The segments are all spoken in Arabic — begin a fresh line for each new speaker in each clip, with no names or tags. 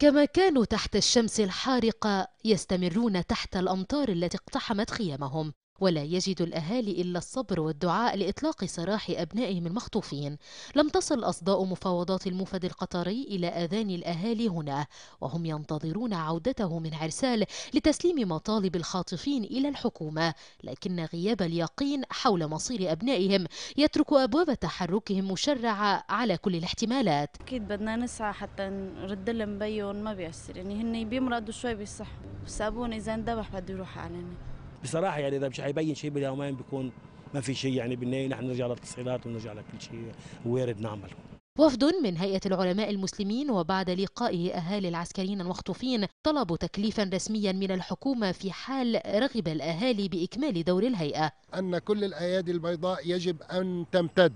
كما كانوا تحت الشمس الحارقة يستمرون تحت الأمطار التي اقتحمت خيامهم ولا يجد الأهالي إلا الصبر والدعاء لإطلاق سراح أبنائهم المخطوفين لم تصل أصداء مفاوضات الموفد القطري إلى آذان الأهالي هنا وهم ينتظرون عودته من عرسال لتسليم مطالب الخاطفين إلى الحكومة لكن غياب اليقين حول مصير أبنائهم يترك أبواب تحركهم مشرعة على كل الاحتمالات
أكيد بدنا نسعى حتى نرد لهم بيون ما بيأثر يعني هن بيمرضوا شوي بيصحوا بس إذا انذبح بده يروح علينا
بصراحه يعني اذا مش حيبين شيء باليومين بيكون ما في شيء يعني بالنهايه نحن نرجع للتصعيدات ونرجع لكل شيء وارد نعمله
وفد من هيئة العلماء المسلمين وبعد لقائه أهالي العسكريين المخطوفين طلبوا تكليفا رسميا من الحكومة في حال رغب الأهالي بإكمال دور الهيئة
أن كل الأيادي البيضاء يجب أن تمتد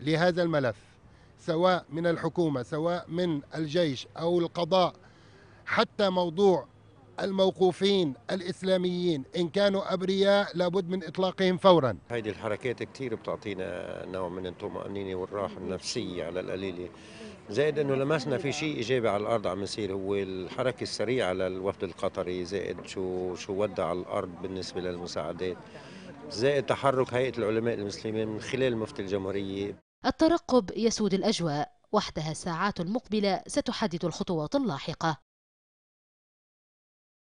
لهذا الملف سواء من الحكومة سواء من الجيش أو القضاء حتى موضوع الموقوفين الإسلاميين إن كانوا أبرياء لابد من إطلاقهم فورا
هذه الحركات كثير بتعطينا نوع من الطمأنينة والراحة النفسية على القليلة زائد انه لمسنا في شيء ايجابي على الارض عم يصير هو الحركه السريعه للوفد القطري زائد شو شو ودع على الارض بالنسبه للمساعدات زائد تحرك هيئه العلماء المسلمين من خلال مفتي الجمهوريه
الترقب يسود الاجواء وحدها الساعات المقبله ستحدد الخطوات اللاحقه